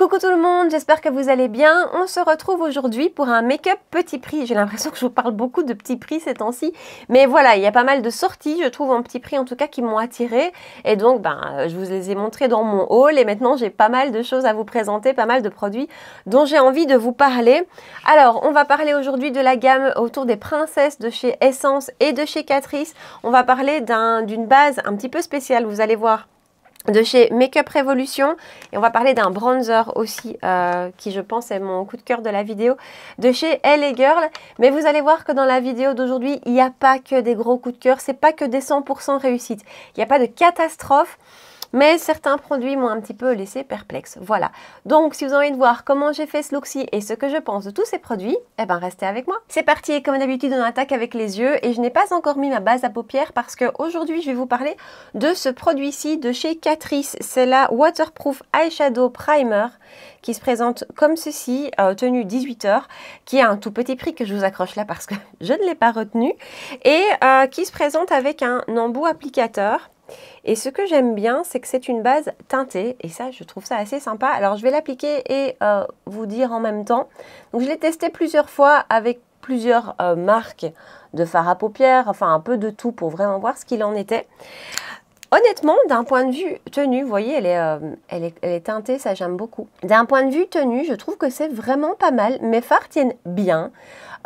Coucou tout le monde, j'espère que vous allez bien. On se retrouve aujourd'hui pour un make-up petit prix. J'ai l'impression que je vous parle beaucoup de petits prix ces temps-ci, mais voilà, il y a pas mal de sorties, je trouve, en petit prix en tout cas, qui m'ont attiré Et donc, ben, je vous les ai montrées dans mon haul et maintenant j'ai pas mal de choses à vous présenter, pas mal de produits dont j'ai envie de vous parler. Alors, on va parler aujourd'hui de la gamme autour des princesses de chez Essence et de chez Catrice. On va parler d'une base un petit peu spéciale, vous allez voir de chez Makeup Revolution et on va parler d'un bronzer aussi euh, qui je pense est mon coup de cœur de la vidéo de chez et Girl mais vous allez voir que dans la vidéo d'aujourd'hui il n'y a pas que des gros coups de cœur c'est pas que des 100% réussite, il n'y a pas de catastrophe mais certains produits m'ont un petit peu laissé perplexe. Voilà. Donc, si vous avez envie de voir comment j'ai fait ce look-ci et ce que je pense de tous ces produits, eh ben, restez avec moi. C'est parti et comme d'habitude, on attaque avec les yeux et je n'ai pas encore mis ma base à paupières parce qu'aujourd'hui je vais vous parler de ce produit-ci de chez Catrice. C'est la Waterproof Eyeshadow Primer qui se présente comme ceci, euh, tenue 18 heures, qui a un tout petit prix que je vous accroche là parce que je ne l'ai pas retenu, et euh, qui se présente avec un embout applicateur et ce que j'aime bien, c'est que c'est une base teintée. Et ça, je trouve ça assez sympa. Alors, je vais l'appliquer et euh, vous dire en même temps. Donc, je l'ai testé plusieurs fois avec plusieurs euh, marques de fard à paupières. Enfin, un peu de tout pour vraiment voir ce qu'il en était. Honnêtement, d'un point de vue tenue, vous voyez, euh, elle est, elle est, teintée, ça j'aime beaucoup. D'un point de vue tenue, je trouve que c'est vraiment pas mal. Mes fards tiennent bien.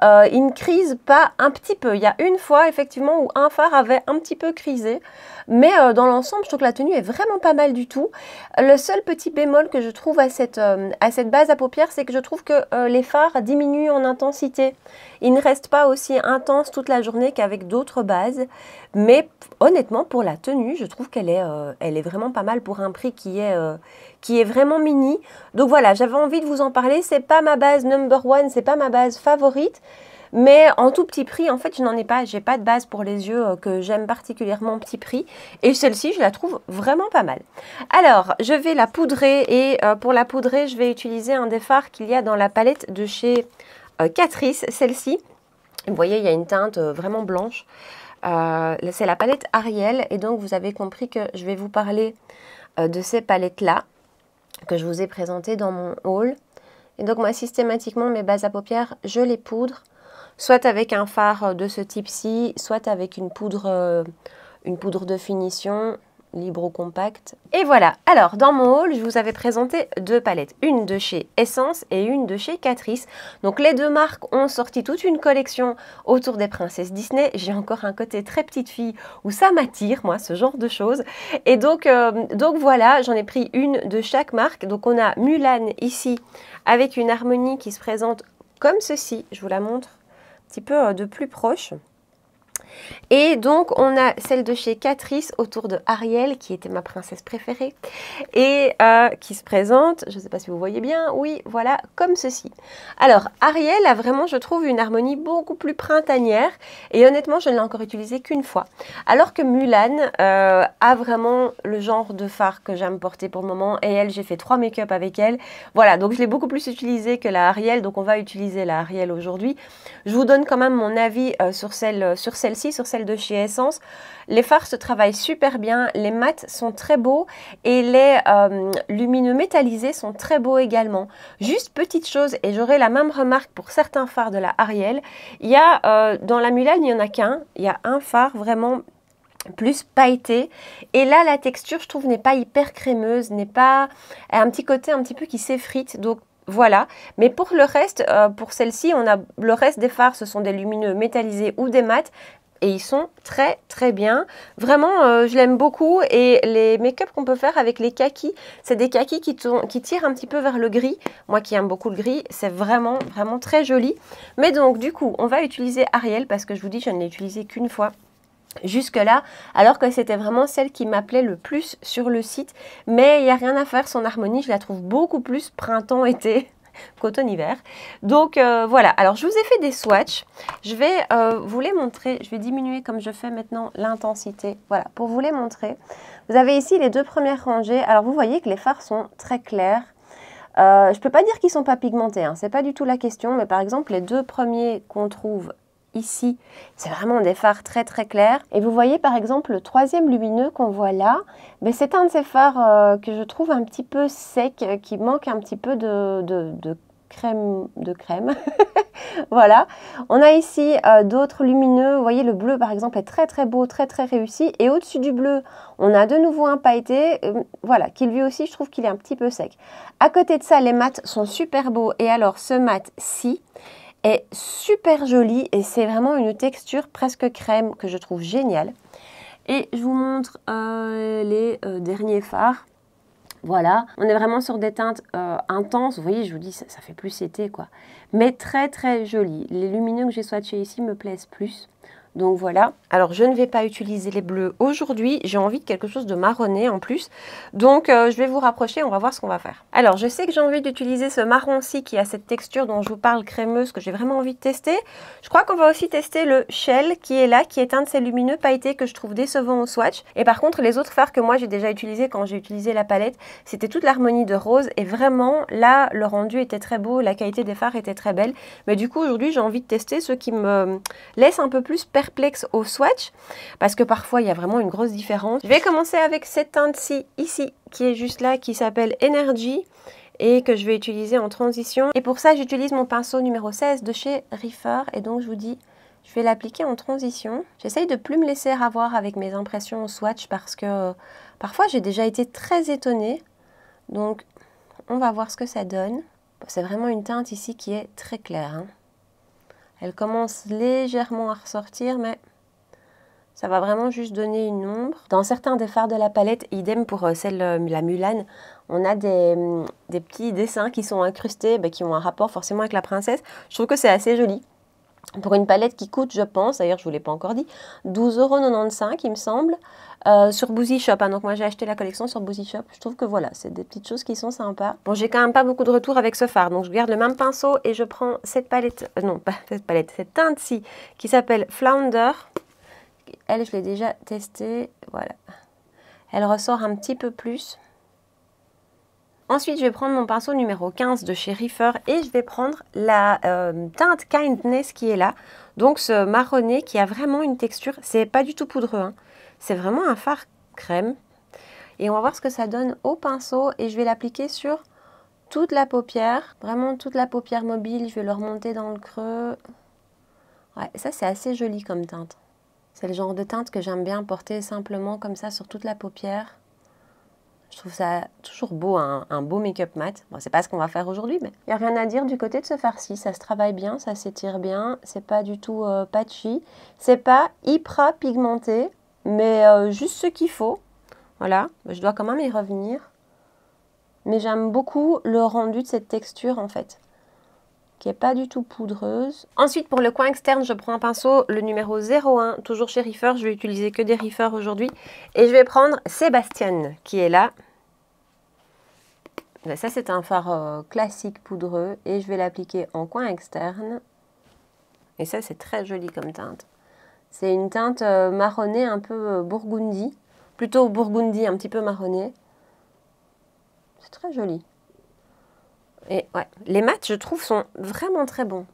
Euh, ils ne crisent pas un petit peu. Il y a une fois, effectivement, où un phare avait un petit peu crisé. Mais euh, dans l'ensemble, je trouve que la tenue est vraiment pas mal du tout. Le seul petit bémol que je trouve à cette, à cette base à paupières, c'est que je trouve que les phares diminuent en intensité. Il ne reste pas aussi intense toute la journée qu'avec d'autres bases, mais honnêtement, pour la tenue, je trouve qu'elle est, euh, est vraiment pas mal pour un prix qui est, euh, qui est vraiment mini. Donc voilà, j'avais envie de vous en parler. C'est pas ma base number one, c'est pas ma base favorite. Mais en tout petit prix, en fait, je n'en ai pas. J'ai pas de base pour les yeux euh, que j'aime particulièrement petit prix. Et celle-ci, je la trouve vraiment pas mal. Alors, je vais la poudrer. Et pour la poudrer, je vais utiliser un des fards qu'il y a dans la palette de chez euh, Catrice, celle-ci. Vous voyez, il y a une teinte euh, vraiment blanche. Euh, c'est la palette Ariel et donc vous avez compris que je vais vous parler de ces palettes là que je vous ai présentées dans mon haul et donc moi systématiquement mes bases à paupières je les poudre soit avec un fard de ce type-ci soit avec une poudre une poudre de finition Libro Compact. Et voilà, alors dans mon haul, je vous avais présenté deux palettes, une de chez Essence et une de chez Catrice. Donc les deux marques ont sorti toute une collection autour des princesses Disney. J'ai encore un côté très petite fille où ça m'attire, moi, ce genre de choses. Et donc, euh, donc voilà, j'en ai pris une de chaque marque. Donc on a Mulan ici avec une harmonie qui se présente comme ceci. Je vous la montre un petit peu euh, de plus proche. Et donc, on a celle de chez Catrice autour de Ariel, qui était ma princesse préférée, et euh, qui se présente, je ne sais pas si vous voyez bien, oui, voilà, comme ceci. Alors, Ariel a vraiment, je trouve, une harmonie beaucoup plus printanière, et honnêtement, je ne l'ai encore utilisée qu'une fois. Alors que Mulan euh, a vraiment le genre de phare que j'aime porter pour le moment, et elle, j'ai fait trois make-up avec elle. Voilà, donc je l'ai beaucoup plus utilisée que la Ariel, donc on va utiliser la Ariel aujourd'hui. Je vous donne quand même mon avis euh, sur celle-ci. Sur celle sur celle de chez Essence. Les phares se travaillent super bien, les mats sont très beaux et les euh, lumineux métallisés sont très beaux également. Juste petite chose, et j'aurai la même remarque pour certains phares de la Ariel, il y a euh, dans la Mulan il n'y en a qu'un, il y a un phare vraiment plus pailleté. Et là, la texture, je trouve, n'est pas hyper crémeuse, n'est pas... un petit côté un petit peu qui s'effrite, donc voilà, mais pour le reste, euh, pour celle-ci, on a le reste des phares, ce sont des lumineux métallisés ou des mats, et ils sont très très bien. Vraiment, euh, je l'aime beaucoup et les make-up qu'on peut faire avec les kakis, c'est des kakis qui, qui, tirent un petit peu vers le gris. Moi qui aime beaucoup le gris, c'est vraiment vraiment très joli. Mais donc du coup, on va utiliser Ariel parce que je vous dis, je ne l'ai utilisé qu'une fois jusque-là, alors que c'était vraiment celle qui m'appelait le plus sur le site. Mais il n'y a rien à faire, son harmonie, je la trouve beaucoup plus printemps-été coton-hiver. Donc euh, voilà, alors je vous ai fait des swatches. Je vais euh, vous les montrer, je vais diminuer comme je fais maintenant l'intensité. Voilà, pour vous les montrer. Vous avez ici les deux premières rangées. Alors vous voyez que les fards sont très clairs. Euh, je ne peux pas dire qu'ils ne sont pas pigmentés, hein. C'est ce n'est pas du tout la question, mais par exemple les deux premiers qu'on trouve ici. C'est vraiment des phares très très clairs. Et vous voyez par exemple le troisième lumineux qu'on voit là, mais ben, c'est un de ces phares euh, que je trouve un petit peu sec, euh, qui manque un petit peu de, crème de crème. voilà. On a ici euh, d'autres lumineux. Vous voyez, le bleu, par exemple, est très, très beau, très, très réussi. Et au-dessus du bleu, on a de nouveau un pailleté, voilà, qui lui aussi, je trouve qu'il est un petit peu sec. À côté de ça, les mats sont super beaux. Et alors, ce mat-ci, super joli et c'est vraiment une texture presque crème que je trouve géniale. Et je vous montre euh, les euh, derniers fards. Voilà, on est vraiment sur des teintes euh, intenses. Vous voyez, je vous dis, ça, fait plus été, quoi. Mais très, très joli. Les lumineux que j'ai swatchés ici me plaisent plus. Donc voilà. Alors je ne vais pas utiliser les bleus aujourd'hui. J'ai envie de quelque chose de marronné en plus. Donc euh, je vais vous rapprocher. On va voir ce qu'on va faire. Alors je sais que j'ai envie d'utiliser ce marron-ci qui a cette texture dont je vous parle crémeuse que j'ai vraiment envie de tester. Je crois qu'on va aussi tester le Shell qui est là, qui est un de ces lumineux pailletés que je trouve décevant au swatch. Et par contre les autres fards que moi j'ai déjà utilisés quand j'ai utilisé la palette, c'était toute l'harmonie de rose. Et vraiment là le rendu était très beau, la qualité des fards était très belle. Mais du coup aujourd'hui j'ai envie de tester ceux qui me laissent un peu plus perplexe au swatch parce que parfois il y a vraiment une grosse différence. Je vais commencer avec cette teinte-ci ici qui est juste là qui s'appelle Energy et que je vais utiliser en transition. Et pour ça j'utilise mon pinceau numéro 16 de chez Reefer et donc je vous dis je vais l'appliquer en transition. J'essaye de plus me laisser avoir avec mes impressions au swatch parce que euh, parfois j'ai déjà été très étonnée. Donc on va voir ce que ça donne. C'est vraiment une teinte ici qui est très claire. Hein. Elle commence légèrement à ressortir, mais ça va vraiment juste donner une ombre. Dans certains des phares de la palette, idem pour euh, celle, euh, la Mulan, on a hum, des, petits dessins qui sont incrustés, bah, qui ont un rapport forcément avec la princesse. Je trouve que c'est assez joli pour une palette qui coûte, je pense, d'ailleurs je ne vous l'ai pas encore dit, 12,95€ il me semble, euh, sur Boozy Shop. Hein. donc moi j'ai acheté la collection sur Boozy Shop. Je trouve que voilà, c'est des petites choses qui sont sympas. Bon, j'ai quand même pas beaucoup de retours avec ce phare, donc je garde le même pinceau et je prends cette palette, euh, non pas cette palette, cette teinte-ci qui s'appelle Flounder. Elle, je l'ai déjà testée, voilà. Elle ressort un petit peu plus. Ensuite, je vais prendre mon pinceau numéro 15 de chez Riffer et je vais prendre la euh, teinte Kindness qui est là. Donc ce marronné qui a vraiment une texture, c'est pas du tout poudreux, hein. c'est vraiment un fard crème. Et on va voir ce que ça donne au pinceau et je vais l'appliquer sur toute la paupière, vraiment toute la paupière mobile. Je vais le remonter dans le creux. Ouais, ça c'est assez joli comme teinte. C'est le genre de teinte que j'aime bien porter simplement comme ça sur toute la paupière. Je trouve ça toujours beau, un, beau make-up mat. Bon, c'est pas ce qu'on va faire aujourd'hui, mais il n'y a rien à dire du côté de ce farci. Ça se travaille bien, ça s'étire bien, c'est pas du tout euh, patchy. C'est pas hyper pigmenté, mais euh, juste ce qu'il faut. Voilà, je dois quand même y revenir. Mais j'aime beaucoup le rendu de cette texture en fait qui n'est pas du tout poudreuse. Ensuite, pour le coin externe, je prends un pinceau, le numéro 01, toujours chez Reefer. Je vais utiliser que des Reefer aujourd'hui. Et je vais prendre Sébastien, qui est là. Ben, ça, c'est un fard euh, classique poudreux et je vais l'appliquer en coin externe. Et ça, c'est très joli comme teinte. C'est une teinte euh, marronnée un peu euh, burgundy. Plutôt burgundy, un petit peu marronnée. C'est très joli. Et ouais, les mats, je trouve, sont vraiment très bons.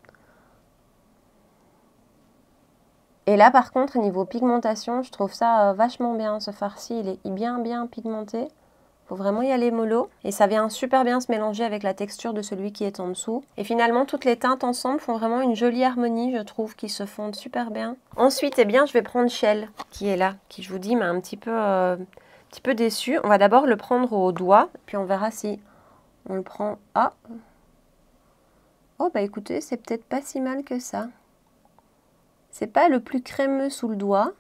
Et là, par contre, niveau pigmentation, je trouve ça vachement bien. Ce farci, il est bien, bien pigmenté faut vraiment y aller mollo et ça vient super bien se mélanger avec la texture de celui qui est en dessous. Et finalement, toutes les teintes ensemble font vraiment une jolie harmonie, je trouve, qui se fondent super bien. Ensuite, eh bien, je vais prendre Shell, qui est là, qui, je vous dis, m'a un petit peu, euh, petit peu déçu. On va d'abord le prendre au doigt, puis on verra si on le prend... à Oh, bah écoutez, c'est peut-être pas si mal que ça. C'est pas le plus crémeux sous le doigt,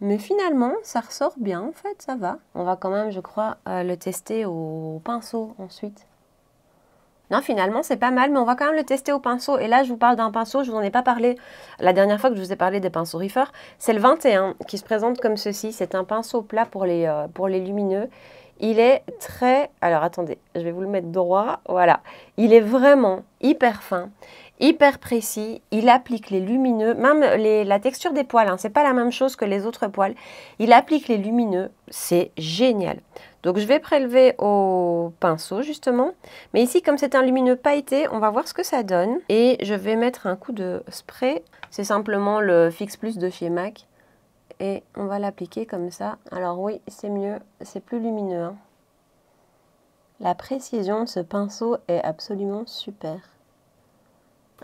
mais finalement, ça ressort bien, en fait, ça va. On va quand même, je crois, euh, le tester au pinceau ensuite. Non, finalement, c'est pas mal, mais on va quand même le tester au pinceau. Et là, je vous parle d'un pinceau, je vous en ai pas parlé la dernière fois que je vous ai parlé des pinceaux Riffer. C'est le 21 qui se présente comme ceci. C'est un pinceau plat pour les, euh, pour les lumineux. Il est très... Alors, attendez, je vais vous le mettre droit. Voilà. Il est vraiment hyper fin hyper précis, il applique les lumineux, même la texture des poils, hein, c'est pas la même chose que les autres poils, il applique les lumineux, c'est génial. Donc je vais prélever au pinceau justement, mais ici comme c'est un lumineux pailleté, on va voir ce que ça donne et je vais mettre un coup de spray, c'est simplement le Fix Plus de chez MAC et on va l'appliquer comme ça. Alors oui, c'est mieux, c'est plus lumineux. Hein. La précision de ce pinceau est absolument super.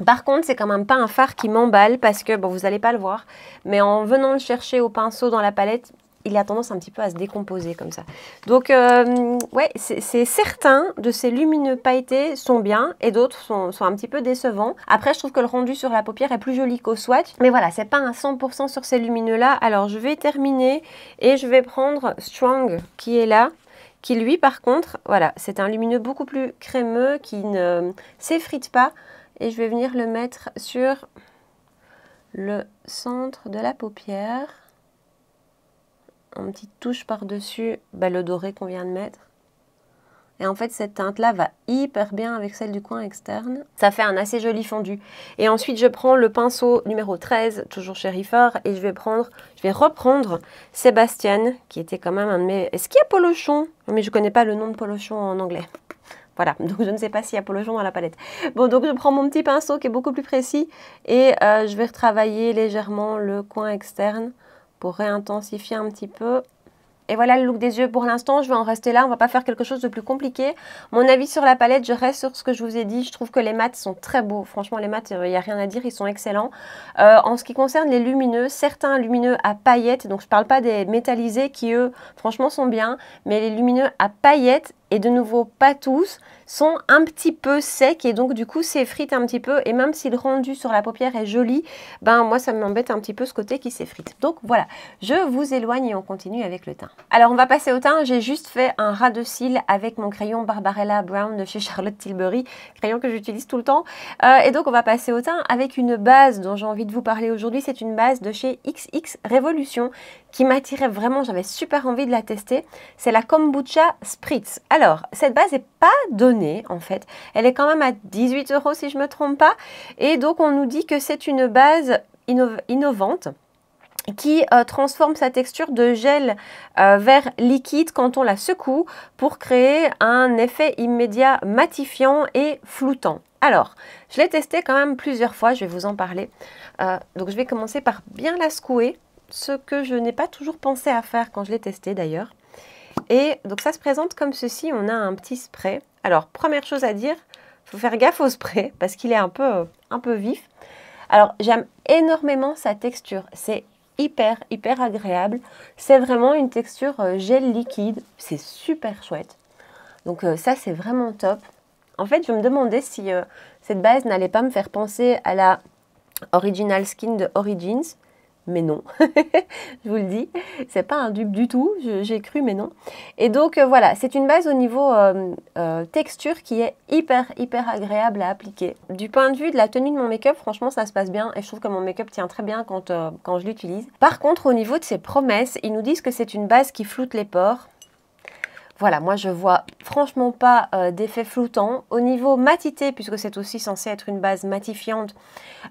Par contre, c'est quand même pas un phare qui m'emballe parce que, bon, vous n'allez pas le voir, mais en venant le chercher au pinceau dans la palette, il a tendance un petit peu à se décomposer comme ça. Donc, euh, ouais, c'est certains de ces lumineux pailletés sont bien et d'autres sont, sont, un petit peu décevants. Après, je trouve que le rendu sur la paupière est plus joli qu'au swatch. Mais voilà, c'est pas un 100% sur ces lumineux-là. Alors, je vais terminer et je vais prendre Strong qui est là qui lui par contre, voilà, c'est un lumineux beaucoup plus crémeux qui ne s'effrite pas et je vais venir le mettre sur le centre de la paupière. En petite touche par-dessus bah, le doré qu'on vient de mettre. Et en fait, cette teinte-là va hyper bien avec celle du coin externe. Ça fait un assez joli fondu. Et ensuite, je prends le pinceau numéro 13, toujours chez Riffard. et je vais prendre, je vais reprendre Sébastien, qui était quand même un de mes... Est-ce qu'il y a Polochon Mais je ne connais pas le nom de Polochon en anglais. Voilà, donc je ne sais pas s'il y a dans la palette. Bon, donc je prends mon petit pinceau qui est beaucoup plus précis et euh, je vais retravailler légèrement le coin externe pour réintensifier un petit peu. Et voilà le look des yeux pour l'instant, je vais en rester là, on va pas faire quelque chose de plus compliqué. Mon avis sur la palette, je reste sur ce que je vous ai dit, je trouve que les mats sont très beaux. Franchement les mats, il euh, n'y a rien à dire, ils sont excellents. Euh, en ce qui concerne les lumineux, certains lumineux à paillettes, donc je ne parle pas des métallisés qui eux, franchement sont bien, mais les lumineux à paillettes, et de nouveau pas tous, sont un petit peu secs et donc du coup s'effritent un petit peu et même si le rendu sur la paupière est joli, ben moi ça m'embête un petit peu ce côté qui s'effrite. Donc voilà, je vous éloigne et on continue avec le teint. Alors on va passer au teint, j'ai juste fait un ras de cils avec mon crayon Barbarella Brown de chez Charlotte Tilbury, crayon que j'utilise tout le temps. Euh, et donc on va passer au teint avec une base dont j'ai envie de vous parler aujourd'hui, c'est une base de chez XX Révolution qui m'attirait vraiment, j'avais super envie de la tester, c'est la kombucha spritz. Alors, cette base n'est pas donnée en fait, elle est quand même à 18 euros si je me trompe pas, et donc on nous dit que c'est une base innovante qui euh, transforme sa texture de gel euh, vers liquide quand on la secoue pour créer un effet immédiat matifiant et floutant. Alors, je l'ai testé quand même plusieurs fois, je vais vous en parler. Euh, donc je vais commencer par bien la secouer ce que je n'ai pas toujours pensé à faire quand je l'ai testé d'ailleurs. Et donc ça se présente comme ceci, on a un petit spray. Alors première chose à dire, faut faire gaffe au spray parce qu'il est un peu, un peu vif. Alors j'aime énormément sa texture, c'est hyper hyper agréable. C'est vraiment une texture euh, gel liquide, c'est super chouette. Donc euh, ça c'est vraiment top. En fait je me demandais si euh, cette base n'allait pas me faire penser à la Original Skin de Origins mais non. je vous le dis, c'est pas un dupe du tout, j'ai cru, mais non. Et donc euh, voilà, c'est une base au niveau euh, euh, texture qui est hyper, hyper agréable à appliquer. Du point de vue de la tenue de mon make-up, franchement, ça se passe bien et je trouve que mon make-up tient très bien quand, quand je l'utilise. Par contre, au niveau de ses promesses, ils nous disent que c'est une base qui floute les pores. Voilà, moi je vois franchement pas euh, d'effet floutant. Au niveau matité, puisque c'est aussi censé être une base matifiante,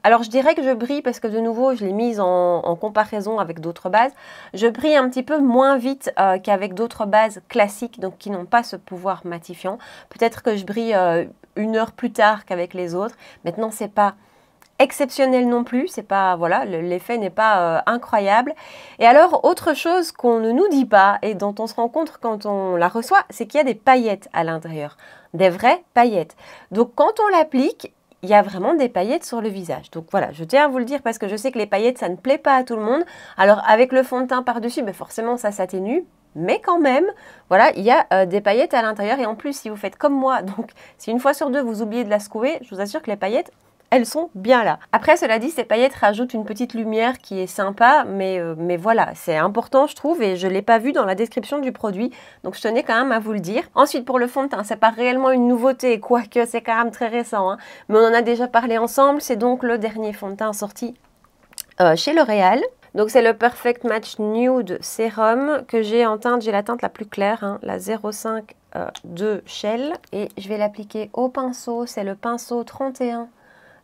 alors je dirais que je brille parce que de nouveau je l'ai mise en, comparaison avec d'autres bases. Je brille un petit peu moins vite euh, qu'avec d'autres bases classiques, donc qui n'ont pas ce pouvoir matifiant. Peut-être que je brille euh, une heure plus tard qu'avec les autres. Maintenant, c'est pas exceptionnel non plus, c'est pas voilà, l'effet n'est pas euh, incroyable. Et alors autre chose qu'on ne nous dit pas et dont on se rend compte quand on la reçoit, c'est qu'il y a des paillettes à l'intérieur, des vraies paillettes. Donc quand on l'applique, il y a vraiment des paillettes sur le visage. Donc voilà, je tiens à vous le dire parce que je sais que les paillettes, ça ne plaît pas à tout le monde. Alors avec le fond de teint par-dessus, ben, forcément ça s'atténue. Mais quand même, voilà, il y a euh, des paillettes à l'intérieur. Et en plus, si vous faites comme moi, donc si une fois sur deux vous oubliez de la secouer, je vous assure que les paillettes, elles sont bien là. Après, cela dit, ces paillettes rajoutent une petite lumière qui est sympa, mais, euh, mais voilà, c'est important, je trouve, et je ne l'ai pas vu dans la description du produit, donc je tenais quand même à vous le dire. Ensuite, pour le fond de teint, c'est pas réellement une nouveauté, quoique c'est quand même très récent, hein. mais on en a déjà parlé ensemble, c'est donc le dernier fond de teint sorti euh, chez L'Oréal. Donc c'est le Perfect Match Nude Serum que j'ai en teinte, j'ai la teinte la plus claire, hein, la 05 euh, de Shell. Et je vais l'appliquer au pinceau, c'est le pinceau 31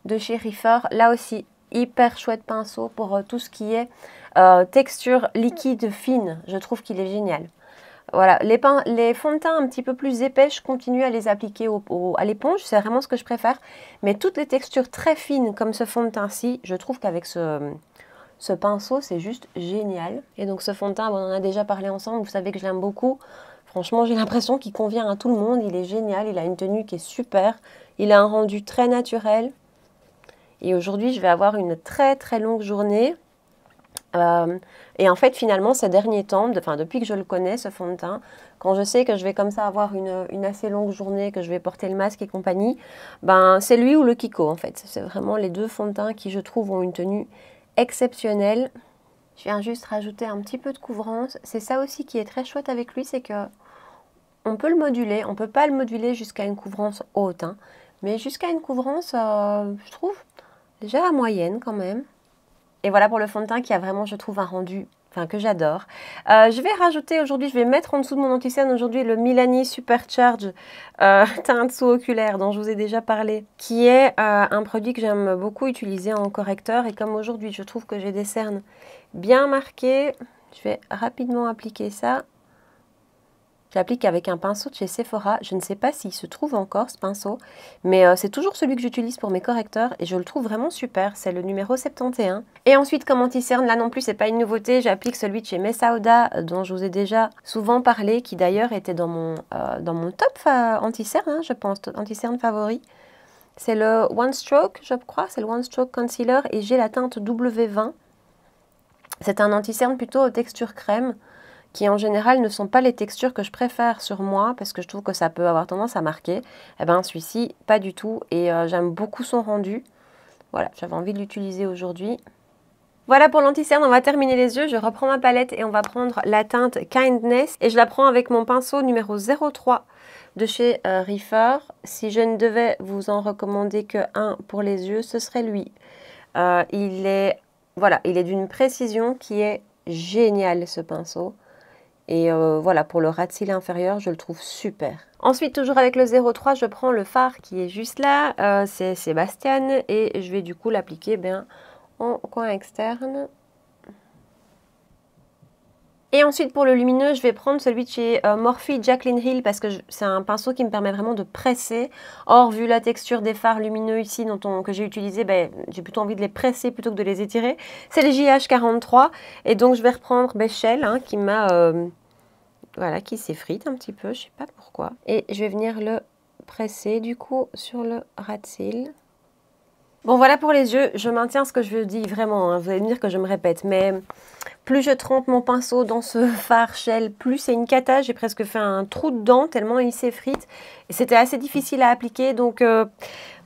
de chez Reefer. Là aussi, hyper chouette pinceau pour euh, tout ce qui est euh, texture liquide fine. Je trouve qu'il est génial. Voilà, les, les, fonds de teint un petit peu plus épais, je continue à les appliquer à l'éponge, c'est vraiment ce que je préfère. Mais toutes les textures très fines comme ce fond de teint-ci, je trouve qu'avec ce, ce pinceau, c'est juste génial. Et donc ce fond de teint, on en a déjà parlé ensemble, vous savez que je l'aime beaucoup. Franchement, j'ai l'impression qu'il convient à tout le monde, il est génial, il a une tenue qui est super, il a un rendu très naturel. Et aujourd'hui, je vais avoir une très très longue journée. Euh, et en fait, finalement, ces derniers temps, enfin, depuis que je le connais, ce fond de teint, quand je sais que je vais comme ça avoir une, assez longue journée, que je vais porter le masque et compagnie, ben, c'est lui ou le Kiko, en fait. C'est vraiment les deux fonds de teint qui, je trouve, ont une tenue exceptionnelle. Je viens juste rajouter un petit peu de couvrance. C'est ça aussi qui est très chouette avec lui, c'est que on peut le moduler. On ne peut pas le moduler jusqu'à une couvrance haute, hein. mais jusqu'à une couvrance, euh, je trouve, déjà à moyenne quand même. Et voilà pour le fond de teint qui a vraiment, je trouve, un rendu enfin que j'adore. Euh, je vais rajouter aujourd'hui, je vais mettre en dessous de mon anti-cerne aujourd'hui le Milani Supercharge euh, teint sous-oculaire dont je vous ai déjà parlé, qui est euh, un produit que j'aime beaucoup utiliser en correcteur et comme aujourd'hui je trouve que j'ai des cernes bien marquées, je vais rapidement appliquer ça J'applique avec un pinceau de chez Sephora. Je ne sais pas s'il se trouve encore ce pinceau, mais euh, c'est toujours celui que j'utilise pour mes correcteurs et je le trouve vraiment super. C'est le numéro 71. Et ensuite, comme anti-cerne, là non plus, c'est pas une nouveauté. J'applique celui de chez Mesauda euh, dont je vous ai déjà souvent parlé, qui d'ailleurs était dans mon, euh, dans mon top anti-cerne, hein, je pense, anti-cerne favori. C'est le One Stroke, je crois, c'est le One Stroke Concealer et j'ai la teinte W20. C'est un anti-cerne plutôt aux textures crème qui en général ne sont pas les textures que je préfère sur moi parce que je trouve que ça peut avoir tendance à marquer, eh ben celui-ci, pas du tout. Et euh, j'aime beaucoup son rendu. Voilà, j'avais envie de l'utiliser aujourd'hui. Voilà pour l'anticerne, on va terminer les yeux. Je reprends ma palette et on va prendre la teinte Kindness. Et je la prends avec mon pinceau numéro 03 de chez euh, Reefer. Si je ne devais vous en recommander que un pour les yeux, ce serait lui. Euh, il est voilà, il est d'une précision qui est géniale ce pinceau. Et euh, voilà, pour le de inférieur, je le trouve super. Ensuite, toujours avec le 03, je prends le phare qui est juste là, euh, c'est Sébastien, et je vais du coup l'appliquer eh bien en coin externe. Et ensuite, pour le lumineux, je vais prendre celui de chez euh, Morphe Jacqueline Hill parce que c'est un pinceau qui me permet vraiment de presser. Or, vu la texture des phares lumineux ici dont que j'ai utilisé, ben, j'ai plutôt envie de les presser plutôt que de les étirer. C'est le JH43 et donc je vais reprendre Bechel hein, qui m'a voilà, qui s'effrite un petit peu, je sais pas pourquoi. Et je vais venir le presser du coup sur le rat Bon voilà pour les yeux, je maintiens ce que je dis vraiment, hein. vous allez me dire que je me répète, mais plus je trempe mon pinceau dans ce fard shell, plus c'est une cata, j'ai presque fait un trou dedans tellement il s'effrite. Et C'était assez difficile à appliquer, donc euh,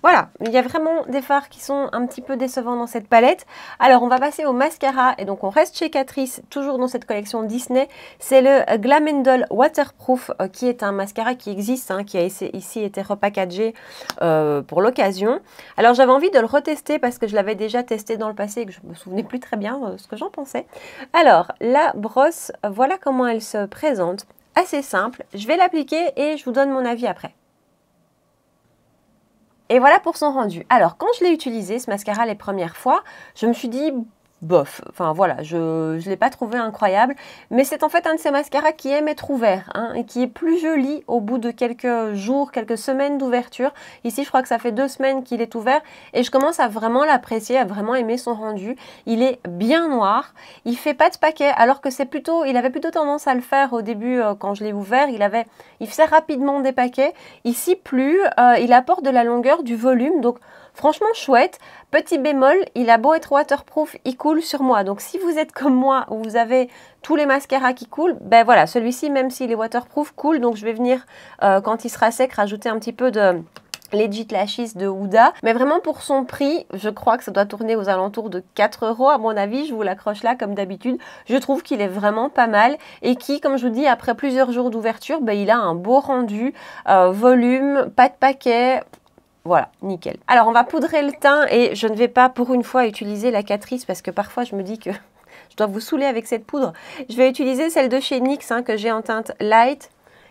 voilà, il y a vraiment des fards qui sont un petit peu décevants dans cette palette. Alors, on va passer au mascara. Et donc, on reste chez Catrice, toujours dans cette collection Disney. C'est le Glamendol Waterproof, euh, qui est un mascara qui existe, hein, qui a ici été repackagé euh, pour l'occasion. Alors, j'avais envie de le retester parce que je l'avais déjà testé dans le passé et que je me souvenais plus très bien euh, ce que j'en pensais. Alors, la brosse, voilà comment elle se présente. Assez simple. Je vais l'appliquer et je vous donne mon avis après. Et voilà pour son rendu. Alors, quand je l'ai utilisé, ce mascara, les premières fois, je me suis dit, bof. Enfin voilà, je ne l'ai pas trouvé incroyable, mais c'est en fait un de ces mascaras qui aime être ouvert hein, et qui est plus joli au bout de quelques jours, quelques semaines d'ouverture. Ici, je crois que ça fait deux semaines qu'il est ouvert et je commence à vraiment l'apprécier, à vraiment aimer son rendu. Il est bien noir, il fait pas de paquets, alors que c'est plutôt, il avait plutôt tendance à le faire au début euh, quand je l'ai ouvert. Il avait, il faisait rapidement des paquets. Ici, plus, euh, il apporte de la longueur, du volume, donc Franchement chouette. Petit bémol, il a beau être waterproof, il coule sur moi. Donc si vous êtes comme moi, où vous avez tous les mascaras qui coulent, ben voilà, celui-ci, même s'il est waterproof, coule. Donc je vais venir, euh, quand il sera sec, rajouter un petit peu de Legit Lashes de Houda. Mais vraiment pour son prix, je crois que ça doit tourner aux alentours de 4 euros à mon avis. Je vous l'accroche là comme d'habitude. Je trouve qu'il est vraiment pas mal et qui, comme je vous dis, après plusieurs jours d'ouverture, ben, il a un beau rendu, euh, volume, pas de paquet. Voilà, nickel. Alors, on va poudrer le teint et je ne vais pas pour une fois utiliser la catrice parce que parfois je me dis que je dois vous saouler avec cette poudre. Je vais utiliser celle de chez NYX hein, que j'ai en teinte light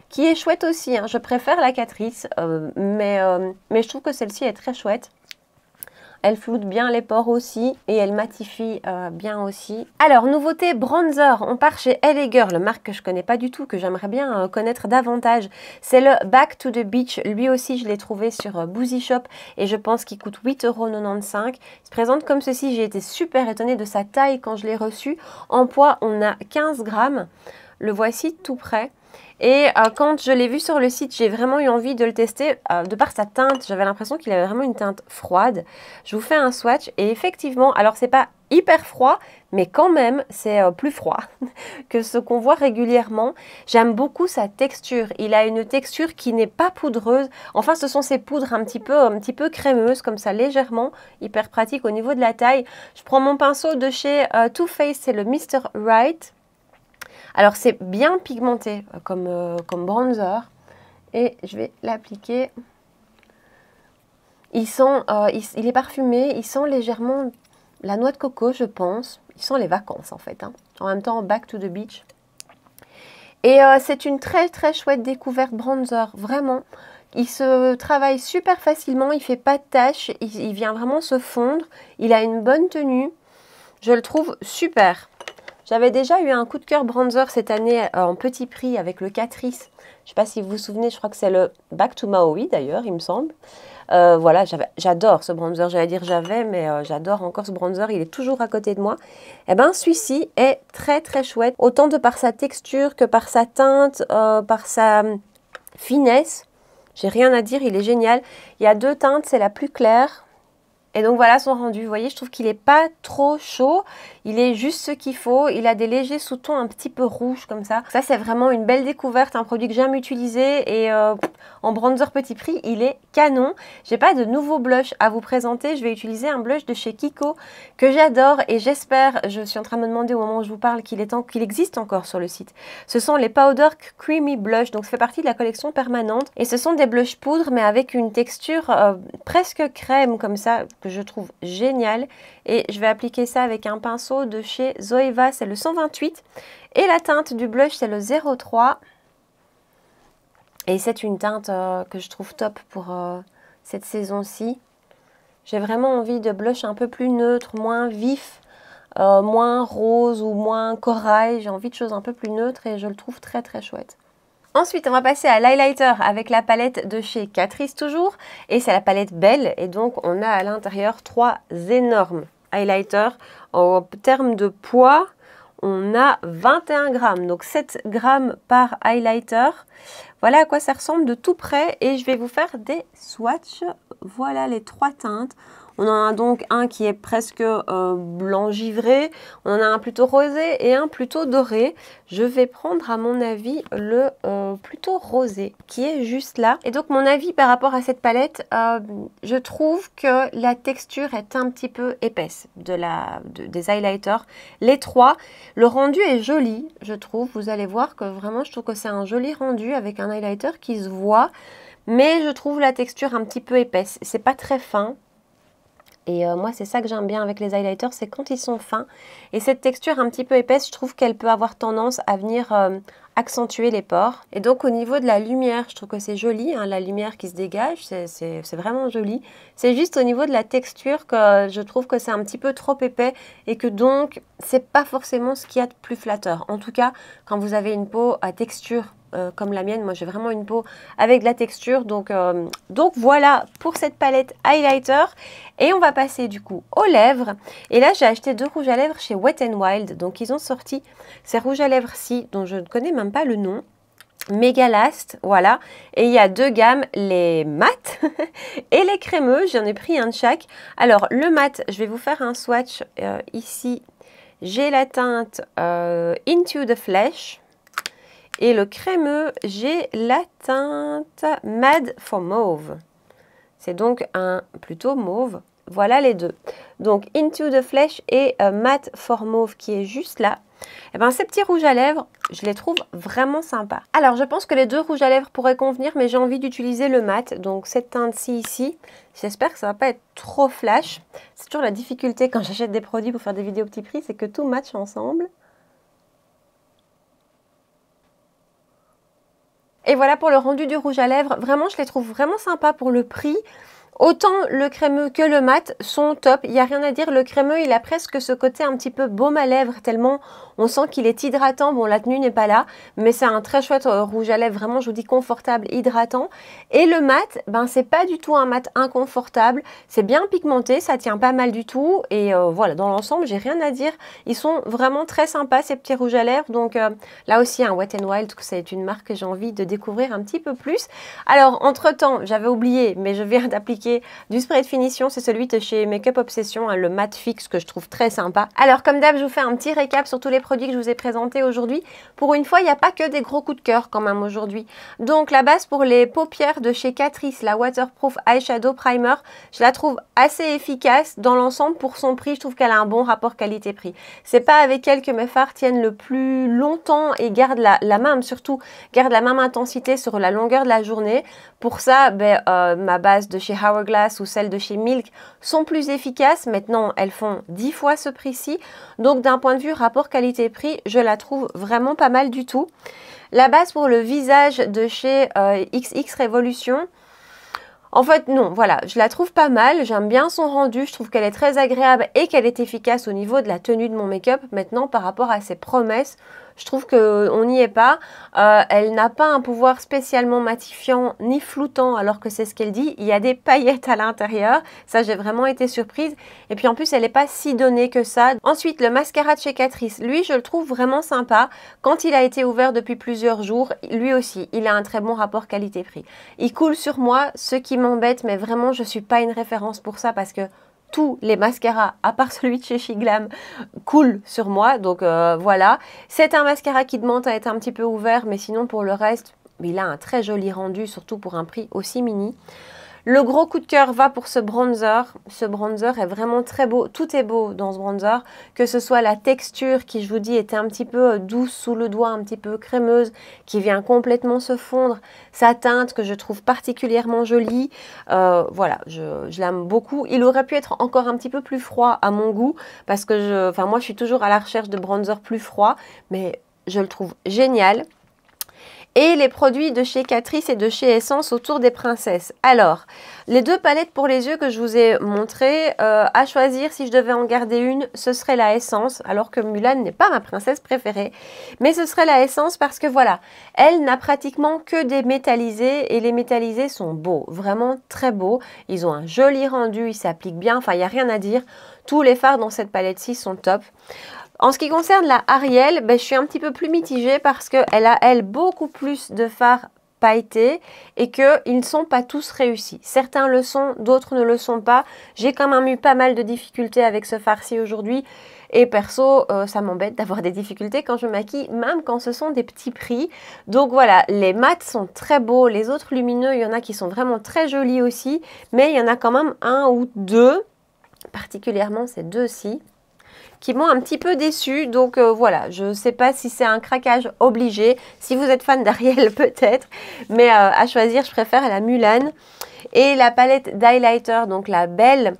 qui est chouette aussi. Hein. Je préfère la catrice, euh, mais, euh, mais je trouve que celle-ci est très chouette. Elle floute bien les pores aussi et elle matifie euh, bien aussi. Alors, nouveauté bronzer. On part chez LA Girl, marque que je connais pas du tout, que j'aimerais bien euh, connaître davantage. C'est le Back to the Beach. Lui aussi, je l'ai trouvé sur euh, Shop et je pense qu'il coûte 8,95€. Il se présente comme ceci. J'ai été super étonnée de sa taille quand je l'ai reçu. En poids, on a 15 grammes. Le voici tout près. Et euh, quand je l'ai vu sur le site, j'ai vraiment eu envie de le tester. Euh, de par sa teinte, j'avais l'impression qu'il avait vraiment une teinte froide. Je vous fais un swatch et effectivement, alors c'est pas hyper froid, mais quand même, c'est euh, plus froid que ce qu'on voit régulièrement. J'aime beaucoup sa texture. Il a une texture qui n'est pas poudreuse. Enfin, ce sont ces poudres un petit peu, un petit peu crémeuses, comme ça, légèrement. Hyper pratique au niveau de la taille. Je prends mon pinceau de chez Too Faced, c'est le Mr. Right. Alors c'est bien pigmenté euh, comme, euh, comme bronzer et je vais l'appliquer. Il, euh, il, est parfumé, il sent légèrement la noix de coco je pense. Il sent les vacances en fait. Hein. En même temps, back to the beach. Et c'est une très très chouette découverte bronzer, vraiment. Il se travaille super facilement, il fait pas de tâches, il vient vraiment se fondre. Il a une bonne tenue. Je le trouve super. J'avais déjà eu un coup de cœur Bronzer cette année euh, en petit prix avec le Catrice. Je ne sais pas si vous vous souvenez, je crois que c'est le Back to Maui d'ailleurs, il me semble. Euh, voilà, j'adore ce bronzer. J'allais dire j'avais, mais euh, j'adore encore ce bronzer. Il est toujours à côté de moi. Eh ben, celui-ci est très très chouette, autant de par sa texture que par sa teinte, par sa hum, finesse. J'ai rien à dire, il est génial. Il y a deux teintes, c'est la plus claire, et donc voilà son rendu, vous voyez, je trouve qu'il n'est pas trop chaud, il est juste ce qu'il faut, il a des légers sous-tons un petit peu rouges comme ça. Ça c'est vraiment une belle découverte, un produit que j'aime utiliser et euh, en bronzer petit prix, il est canon. J'ai pas de nouveau blush à vous présenter, je vais utiliser un blush de chez Kiko que j'adore et j'espère, je suis en train de me demander au moment où je vous parle qu'il qu'il existe encore sur le site. Ce sont les Powder Creamy Blush, donc ça fait partie de la collection permanente et ce sont des blushs poudre mais avec une texture euh, presque crème comme ça, que je trouve génial. Et je vais appliquer ça avec un pinceau de chez Zoeva, c'est le 128. Et la teinte du blush, c'est le 03. Et c'est une teinte euh, que je trouve top pour euh, cette saison-ci. J'ai vraiment envie de blush un peu plus neutre, moins vif, euh, moins rose ou moins corail. J'ai envie de choses un peu plus neutres et je le trouve très très chouette. Ensuite, on va passer à l'highlighter avec la palette de chez Catrice toujours. Et c'est la palette Belle. Et donc, on a à l'intérieur trois énormes highlighters. En termes de poids, on a 21 grammes, donc 7 grammes par highlighter. Voilà à quoi ça ressemble de tout près et je vais vous faire des swatches. Voilà les trois teintes. On en a donc un qui est presque euh, blanc givré, on en a un plutôt rosé et un plutôt doré. Je vais prendre à mon avis le euh, plutôt rosé qui est juste là. Et donc mon avis par rapport à cette palette, euh, je trouve que la texture est un petit peu épaisse de la, des highlighters. Les trois, le rendu est joli je trouve. Vous allez voir que vraiment je trouve que c'est un joli rendu avec un highlighter qui se voit mais je trouve la texture un petit peu épaisse. C'est pas très fin, et euh, moi, c'est ça que j'aime bien avec les highlighters, c'est quand ils sont fins. Et cette texture un petit peu épaisse, je trouve qu'elle peut avoir tendance à venir euh, accentuer les pores. Et donc au niveau de la lumière, je trouve que c'est joli, hein, la lumière qui se dégage, c'est vraiment joli. C'est juste au niveau de la texture que je trouve que c'est un petit peu trop épais et que donc c'est pas forcément ce qu'il y a de plus flatteur. En tout cas, quand vous avez une peau à texture euh, comme la mienne. Moi, j'ai vraiment une peau avec de la texture. Donc, euh, donc voilà pour cette palette highlighter. Et on va passer du coup aux lèvres. Et là, j'ai acheté deux rouges à lèvres chez Wet n Wild. Donc, ils ont sorti ces rouges à lèvres-ci, dont je ne connais même pas le nom. Megalast, voilà. Et il y a deux gammes, les mats et les crémeux. J'en ai pris un de chaque. Alors, le mat, je vais vous faire un swatch euh, ici. J'ai la teinte Into the Flesh. Et le crémeux, j'ai la teinte Mad for Mauve. C'est donc un plutôt mauve. Voilà les deux. Donc Into the Flesh et euh, Matte for Mauve qui est juste là. Et eh bien ces petits rouges à lèvres, je les trouve vraiment sympas. Alors je pense que les deux rouges à lèvres pourraient convenir, mais j'ai envie d'utiliser le mat, donc cette teinte-ci ici. J'espère que ça va pas être trop flash. C'est toujours la difficulté quand j'achète des produits pour faire des vidéos petit prix, c'est que tout matche ensemble. Et voilà pour le rendu du rouge à lèvres. Vraiment, je les trouve vraiment sympas pour le prix. Autant le crémeux que le mat sont top, il n'y a rien à dire, le crémeux il a presque ce côté un petit peu baume à lèvres tellement on sent qu'il est hydratant, bon la tenue n'est pas là, mais c'est un très chouette euh, rouge à lèvres, vraiment je vous dis confortable, hydratant. Et le mat, ben c'est pas du tout un mat inconfortable, c'est bien pigmenté, ça tient pas mal du tout et euh, voilà, dans l'ensemble j'ai rien à dire, ils sont vraiment très sympas ces petits rouges à lèvres, donc euh, là aussi un Wet n Wild, c'est une marque que j'ai envie de découvrir un petit peu plus. Alors entre temps, j'avais oublié, mais je viens d'appliquer du spray de finition, c'est celui de chez Makeup Obsession, hein, le matte fixe que je trouve très sympa. Alors comme d'hab, je vous fais un petit récap sur tous les produits que je vous ai présentés aujourd'hui. Pour une fois, il n'y a pas que des gros coups de cœur quand même aujourd'hui. Donc la base pour les paupières de chez Catrice, la Waterproof Eyeshadow Primer, je la trouve assez efficace dans l'ensemble pour son prix. Je trouve qu'elle a un bon rapport qualité-prix. C'est pas avec elle que mes fards tiennent le plus longtemps et gardent la, même, surtout gardent la même intensité sur la longueur de la journée. Pour ça, ben, euh, ma base de chez howard ou celle de chez Milk sont plus efficaces. Maintenant, elles font 10 fois ce prix-ci. Donc d'un point de vue rapport qualité-prix, je la trouve vraiment pas mal du tout. La base pour le visage de chez XX euh, Revolution, en fait, non, voilà, je la trouve pas mal, j'aime bien son rendu, je trouve qu'elle est très agréable et qu'elle est efficace au niveau de la tenue de mon make-up. Maintenant, par rapport à ses promesses, je trouve qu'on n'y est pas. Euh, elle n'a pas un pouvoir spécialement matifiant ni floutant alors que c'est ce qu'elle dit. Il y a des paillettes à l'intérieur. Ça, j'ai vraiment été surprise. Et puis en plus, elle n'est pas si donnée que ça. Ensuite, le mascara de chez Catrice. Lui, je le trouve vraiment sympa. Quand il a été ouvert depuis plusieurs jours, lui aussi, il a un très bon rapport qualité-prix. Il coule sur moi, ce qui m'embête, mais vraiment, je ne suis pas une référence pour ça parce que tous les mascaras, à part celui de chez Shiglam, coulent sur moi. Donc euh, voilà. C'est un mascara qui demande à être un petit peu ouvert, mais sinon pour le reste, il a un très joli rendu, surtout pour un prix aussi mini. Le gros coup de cœur va pour ce bronzer. Ce bronzer est vraiment très beau. Tout est beau dans ce bronzer. Que ce soit la texture qui, je vous dis, était un petit peu euh, douce sous le doigt, un petit peu crémeuse, qui vient complètement se fondre. Sa teinte que je trouve particulièrement jolie. Euh, voilà, je, l'aime beaucoup. Il aurait pu être encore un petit peu plus froid à mon goût parce que je, enfin moi je suis toujours à la recherche de bronzer plus froid, mais je le trouve génial et les produits de chez Catrice et de chez Essence autour des princesses. Alors, les deux palettes pour les yeux que je vous ai montrées, euh, à choisir si je devais en garder une, ce serait la Essence, alors que Mulan n'est pas ma princesse préférée, mais ce serait la Essence parce que voilà, elle n'a pratiquement que des métallisés et les métallisés sont beaux, vraiment très beaux. Ils ont un joli rendu, ils s'appliquent bien, enfin il n'y a rien à dire. Tous les fards dans cette palette-ci sont top. En ce qui concerne la Ariel, ben, je suis un petit peu plus mitigée parce qu'elle a, elle, beaucoup plus de fards pailletés et qu'ils ne sont pas tous réussis. Certains le sont, d'autres ne le sont pas. J'ai quand même eu pas mal de difficultés avec ce fard-ci aujourd'hui. Et perso, euh, ça m'embête d'avoir des difficultés quand je maquille, même quand ce sont des petits prix. Donc voilà, les mats sont très beaux, les autres lumineux, il y en a qui sont vraiment très jolis aussi, mais il y en a quand même un ou deux, particulièrement ces deux-ci, qui m'ont un petit peu déçu. Donc euh, voilà, je ne sais pas si c'est un craquage obligé. Si vous êtes fan d'Ariel, peut-être. Mais euh, à choisir, je préfère la Mulan. Et la palette d'highlighter, donc la Belle.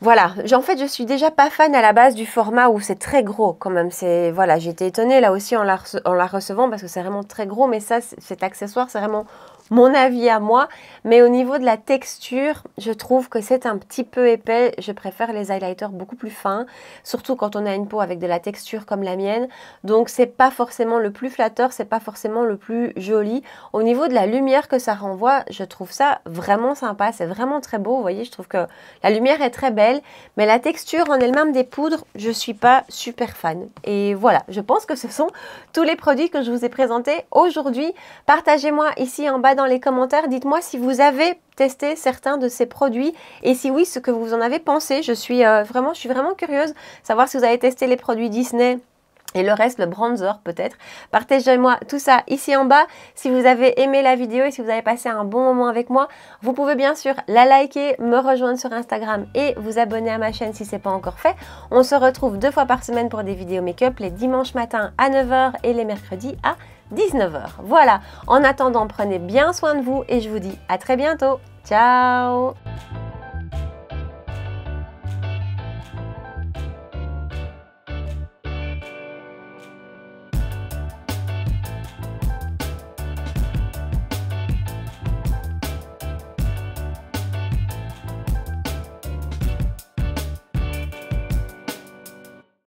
Voilà, en fait, je suis déjà pas fan à la base du format où c'est très gros quand même. C'est voilà, j'ai étonnée là aussi en la, en la recevant parce que c'est vraiment très gros, mais ça, cet accessoire, c'est vraiment mon avis à moi, mais au niveau de la texture, je trouve que c'est un petit peu épais. Je préfère les highlighters beaucoup plus fins, surtout quand on a une peau avec de la texture comme la mienne. Donc c'est pas forcément le plus flatteur, c'est pas forcément le plus joli. Au niveau de la lumière que ça renvoie, je trouve ça vraiment sympa, c'est vraiment très beau. Vous voyez, je trouve que la lumière est très belle, mais la texture en elle-même des poudres, je suis pas super fan. Et voilà, je pense que ce sont tous les produits que je vous ai présentés aujourd'hui. Partagez-moi ici en bas dans les commentaires, dites-moi si vous avez testé certains de ces produits et si oui, ce que vous en avez pensé. Je suis, euh, vraiment, je suis vraiment curieuse savoir si vous avez testé les produits Disney et le reste, le bronzer peut-être. Partagez-moi tout ça ici en bas. Si vous avez aimé la vidéo et si vous avez passé un bon moment avec moi, vous pouvez bien sûr la liker, me rejoindre sur Instagram et vous abonner à ma chaîne si ce n'est pas encore fait. On se retrouve deux fois par semaine pour des vidéos make-up, les dimanches matin à 9h et les mercredis à 19h. Voilà, en attendant, prenez bien soin de vous et je vous dis à très bientôt. Ciao